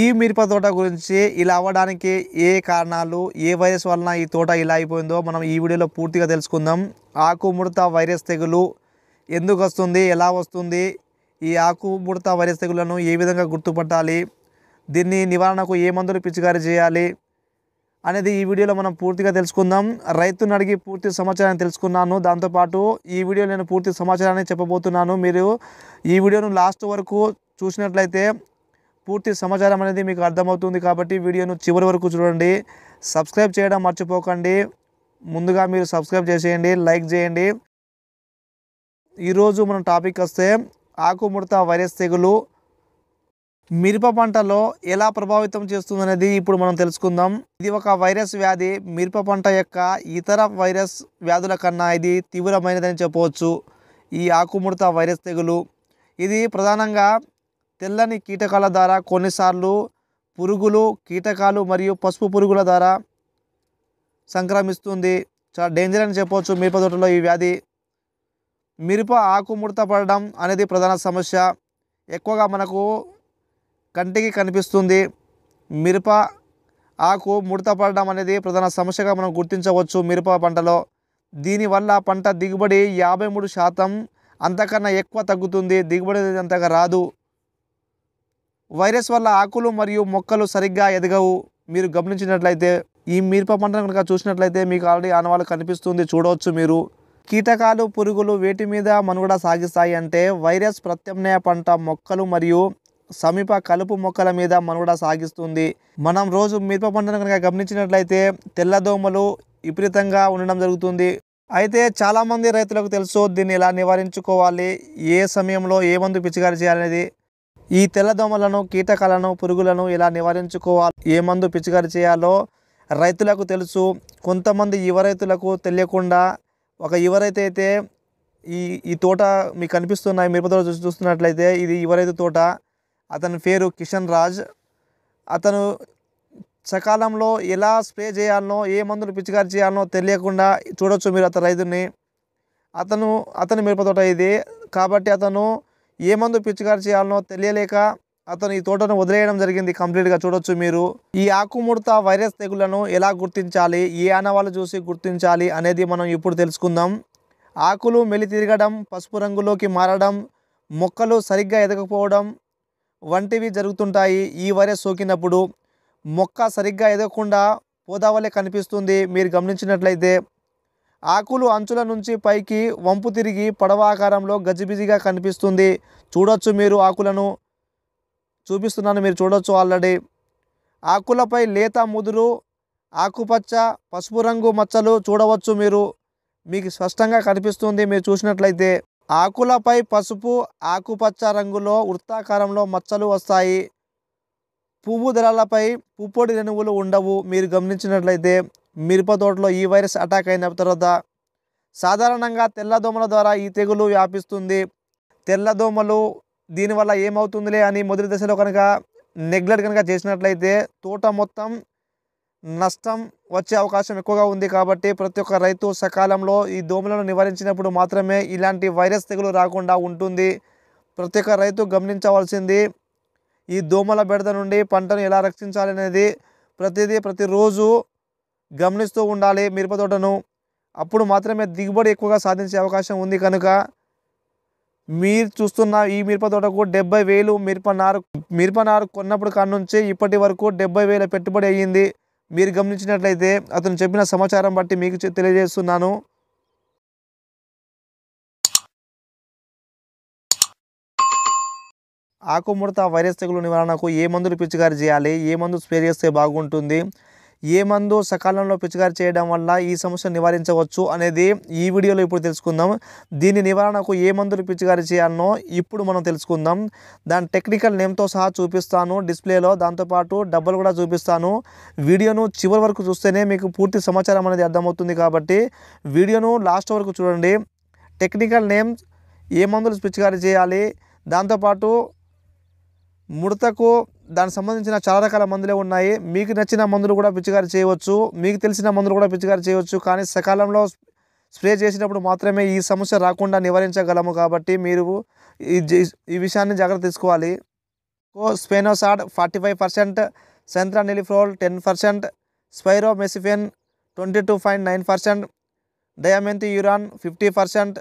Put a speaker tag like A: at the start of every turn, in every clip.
A: ఈ మిరప తోట గురించి ఇలా అవ్వడానికి ఏ కారణాలు ఏ వైరస్ వలన ఈ తోట ఇలా అయిపోయిందో మనం ఈ వీడియోలో పూర్తిగా తెలుసుకుందాం ఆకు ముడత వైరస్ తెగులు ఎందుకు వస్తుంది ఎలా వస్తుంది ఈ ఆకు ముడత వైరస్ తెగులను ఏ విధంగా గుర్తుపట్టాలి దీన్ని నివారణకు ఏ మందులు పిచికారీ చేయాలి అనేది ఈ వీడియోలో మనం పూర్తిగా తెలుసుకుందాం రైతును అడిగి పూర్తి సమాచారాన్ని తెలుసుకున్నాను దాంతోపాటు ఈ వీడియో నేను పూర్తి సమాచారాన్ని చెప్పబోతున్నాను మీరు ఈ వీడియోను లాస్ట్ వరకు చూసినట్లయితే పూర్తి సమాచారం అనేది మీకు అర్థమవుతుంది కాబట్టి వీడియోను చివరి వరకు చూడండి సబ్స్క్రైబ్ చేయడం మర్చిపోకండి ముందుగా మీరు సబ్స్క్రైబ్ చేసేయండి లైక్ చేయండి ఈరోజు మన టాపిక్ వస్తే ఆకుముడత వైరస్ తెగులు మిరప పంటలో ఎలా ప్రభావితం చేస్తుందనేది ఇప్పుడు మనం తెలుసుకుందాం ఇది ఒక వైరస్ వ్యాధి మిరప పంట యొక్క ఇతర వైరస్ వ్యాధుల కన్నా ఇది తీవ్రమైనదని చెప్పవచ్చు ఈ ఆకుముడత వైరస్ తెగులు ఇది ప్రధానంగా తెల్లని కీటకాల ద్వారా కొన్నిసార్లు పురుగులు కీటకాలు మరియు పసుపు పురుగుల ద్వారా సంక్రమిస్తుంది చాలా డేంజర్ అని చెప్పవచ్చు మిరప తోటలో ఈ వ్యాధి మిరప ఆకు ముడత పడడం అనేది ప్రధాన సమస్య ఎక్కువగా మనకు కంటికి కనిపిస్తుంది మిరప ఆకు ముడత పడడం అనేది ప్రధాన సమస్యగా మనం గుర్తించవచ్చు మిరప పంటలో దీనివల్ల పంట దిగుబడి యాభై మూడు శాతం అంతకన్నా ఎక్కువ తగ్గుతుంది దిగుబడి అంతగా రాదు వైరస్ వల్ల ఆకులు మరియు మొక్కలు సరిగ్గా ఎదగవు మీరు గమనించినట్లయితే ఈ మిరప పంటను కనుక చూసినట్లయితే మీకు ఆల్రెడీ ఆనవాళ్ళు కనిపిస్తుంది చూడవచ్చు మీరు కీటకాలు పురుగులు వేటి మీద మనుగడ సాగిస్తాయి అంటే వైరస్ ప్రత్యామ్నాయ పంట మొక్కలు మరియు సమీప కలుపు మొక్కల మీద మనుగడ సాగిస్తుంది మనం రోజు మిరప పంటను కనుక గమనించినట్లయితే తెల్లదోమలు విపరీతంగా ఉండడం జరుగుతుంది అయితే చాలామంది రైతులకు తెలుసు దీన్ని ఎలా నివారించుకోవాలి ఏ సమయంలో ఏ మందు పిచికారి చేయాలనేది ఈ తెల్లదోమలను కీటకాలను పురుగులను ఎలా నివారించుకోవాలి ఏ మందు పిచికారి చేయాలో రైతులకు తెలుసు కొంతమంది యువ రైతులకు తెలియకుండా ఒక యువ రైతు అయితే ఈ ఈ తోట మీకు కనిపిస్తున్నాయి మిరపతో చూస్తున్నట్లయితే ఇది యువ రైతు తోట అతని పేరు కిషన్ రాజ్ అతను సకాలంలో ఎలా స్ప్రే చేయాలనో ఏ మందులు పిచికారి చేయాలనో తెలియకుండా చూడొచ్చు మీరు అతని రైతుని అతను అతని మిరపతోట ఇది కాబట్టి అతను ఏ మందు పిచికారి చేయాలనో తెలియలేక అతను ఈ తోటను వదిలేయడం జరిగింది కంప్లీట్గా చూడొచ్చు మీరు ఈ ఆకుముడత వైరస్ తెగులను ఎలా గుర్తించాలి ఏ ఆనవాళ్ళు చూసి గుర్తించాలి అనేది మనం ఇప్పుడు తెలుసుకుందాం ఆకులు మెలి తిరగడం పసుపు రంగులోకి మారడం మొక్కలు సరిగ్గా ఎదగకపోవడం వంటివి జరుగుతుంటాయి ఈ వైరస్ సోకినప్పుడు మొక్క సరిగ్గా ఎదగకుండా పోదావలే కనిపిస్తుంది మీరు గమనించినట్లయితే ఆకులు అంచుల నుంచి పైకి వంపు తిరిగి పడవాకారంలో గజిబిజిగా కనిపిస్తుంది చూడొచ్చు మీరు ఆకులను చూపిస్తున్నాను మీరు చూడొచ్చు ఆల్రెడీ ఆకులపై లేత ముదురు ఆకుపచ్చ పసుపు రంగు మచ్చలు చూడవచ్చు మీరు మీకు స్పష్టంగా కనిపిస్తుంది మీరు చూసినట్లయితే ఆకులపై పసుపు ఆకుపచ్చ రంగులో వృత్తాకారంలో మచ్చలు వస్తాయి పువ్వు దళాలపై పుప్పొడి రేణువులు ఉండవు మీరు గమనించినట్లయితే మిరప తోటలో ఈ వైరస్ అటాక్ అయిన తర్వాత సాధారణంగా తెల్లదోమల ద్వారా ఈ తెగులు వ్యాపిస్తుంది తెల్లదోమలు దీనివల్ల ఏమవుతుందిలే అని మొదటి దశలో కనుక నెగ్లెక్ట్ కనుక చేసినట్లయితే తోట మొత్తం నష్టం వచ్చే అవకాశం ఎక్కువగా ఉంది కాబట్టి ప్రతి ఒక్క రైతు సకాలంలో ఈ దోమలను నివారించినప్పుడు మాత్రమే ఇలాంటి వైరస్ తెగులు రాకుండా ఉంటుంది ప్రతి ఒక్క రైతు గమనించవలసింది ఈ దోమల బెడద నుండి పంటను ఎలా రక్షించాలనేది ప్రతిదీ ప్రతిరోజు గమనిస్తూ ఉండాలి మిరప తోటను అప్పుడు మాత్రమే దిగుబడి ఎక్కువగా సాధించే అవకాశం ఉంది కనుక మీరు చూస్తున్న ఈ మిరప తోటకు డెబ్బై వేలు మిరప మిరప మిరపనారు కొన్నప్పుడు కాడ నుంచి ఇప్పటి వరకు డెబ్బై వేల పెట్టుబడి అయ్యింది మీరు గమనించినట్లయితే అతను చెప్పిన సమాచారం బట్టి మీకు తెలియజేస్తున్నాను ఆకుముడత వైరస్ తెగులు నివారణకు ఏ మందులు పిచ్చిగారు చేయాలి ఏ మందు స్ప్రే చేస్తే బాగుంటుంది ఏ మందు సకాలంలో పిచికారి చేయడం వల్ల ఈ సమస్యను నివారించవచ్చు అనేది ఈ వీడియోలో ఇప్పుడు తెలుసుకుందాం దీని నివారణకు ఏ మందులు పిచికారి చేయాలనో ఇప్పుడు మనం తెలుసుకుందాం దాని టెక్నికల్ నేమ్తో సహా చూపిస్తాను డిస్ప్లేలో దాంతోపాటు డబ్బులు కూడా చూపిస్తాను వీడియోను చివరి వరకు చూస్తేనే మీకు పూర్తి సమాచారం అనేది అర్థమవుతుంది కాబట్టి వీడియోను లాస్ట్ వరకు చూడండి టెక్నికల్ నేమ్ ఏ మందులు పిచికారి చేయాలి దాంతోపాటు ముడతకు దానికి సంబంధించిన చాలా రకాల మందులే ఉన్నాయి మీకు నచ్చిన మందులు కూడా పిచ్చిగారు చేయవచ్చు మీకు తెలిసిన మందులు కూడా పిచ్చిగారు చేయవచ్చు కానీ సకాలంలో స్ప్రే చేసినప్పుడు మాత్రమే ఈ సమస్య రాకుండా నివారించగలము కాబట్టి మీరు ఈ విషయాన్ని జాగ్రత్త తీసుకోవాలి స్పెనోసాడ్ ఫార్టీ ఫైవ్ పర్సెంట్ సెంత్రానిలిఫ్రోల్ ten percent spiromesifen twenty two point nine percent diafenthiuron fifty percent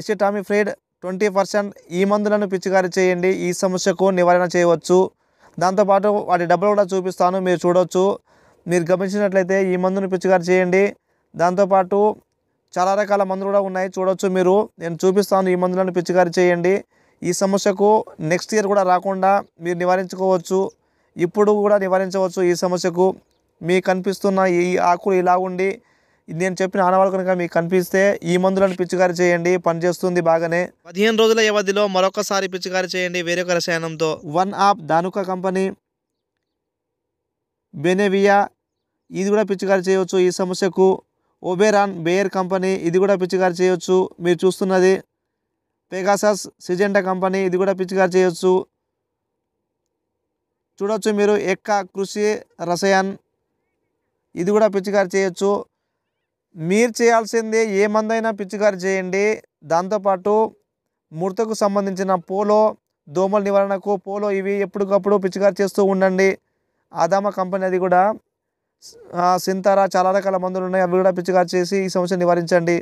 A: acetamiprid twenty percent ఈ మందులను పిచ్చిగారి చేయండి ఈ సమస్యకు నివారణ చేయవచ్చు దాంతోపాటు వాటి డబ్బులు కూడా చూపిస్తాను మీరు చూడవచ్చు మీరు గమనించినట్లయితే ఈ మందును పిచ్చిగారు చేయండి దాంతోపాటు చాలా రకాల మందులు కూడా ఉన్నాయి చూడవచ్చు మీరు నేను చూపిస్తాను ఈ మందులను పిచ్చిగారి చేయండి ఈ సమస్యకు నెక్స్ట్ ఇయర్ కూడా రాకుండా మీరు నివారించుకోవచ్చు ఇప్పుడు కూడా నివారించవచ్చు ఈ సమస్యకు మీకు కనిపిస్తున్న ఈ ఆకులు ఇలా ఉండి నేను చెప్పిన ఆనవాళ్ళు కనుక మీకు కనిపిస్తే ఈ మందులను పిచ్చికారి చేయండి పనిచేస్తుంది బాగానే పదిహేను రోజుల వ్యవధిలో మరొకసారి పిచ్చికారి చేయండి వేరొక రసాయనంతో one of Dhanuka company Benevia ఇది కూడా పిచ్చికారి చేయవచ్చు ఈ సమస్యకు ఓబెరాన్ బేయర్ కంపెనీ ఇది కూడా పిచ్చికారి చేయవచ్చు మీరు చూస్తున్నది పెగాసస్ సిజెంటా కంపెనీ ఇది కూడా పిచ్చికారి చేయవచ్చు చూడవచ్చు మీరు ఎక్క కృషి రసాయన్ ఇది కూడా పిచ్చికారి చేయొచ్చు మీరు చేయాల్సిందే ఏ మందైనా పిచికారి చేయండి దాంతోపాటు ముడతకు సంబంధించిన పోలో దోమల నివారణకు పోలో ఇవి ఎప్పటికప్పుడు పిచికారి చేస్తూ ఉండండి ఆదామ కంపెనీ అది కూడా సింతారా చాలా రకాల మందులు ఉన్నాయి అవి కూడా పిచికారి చేసి ఈ సమస్యను నివారించండి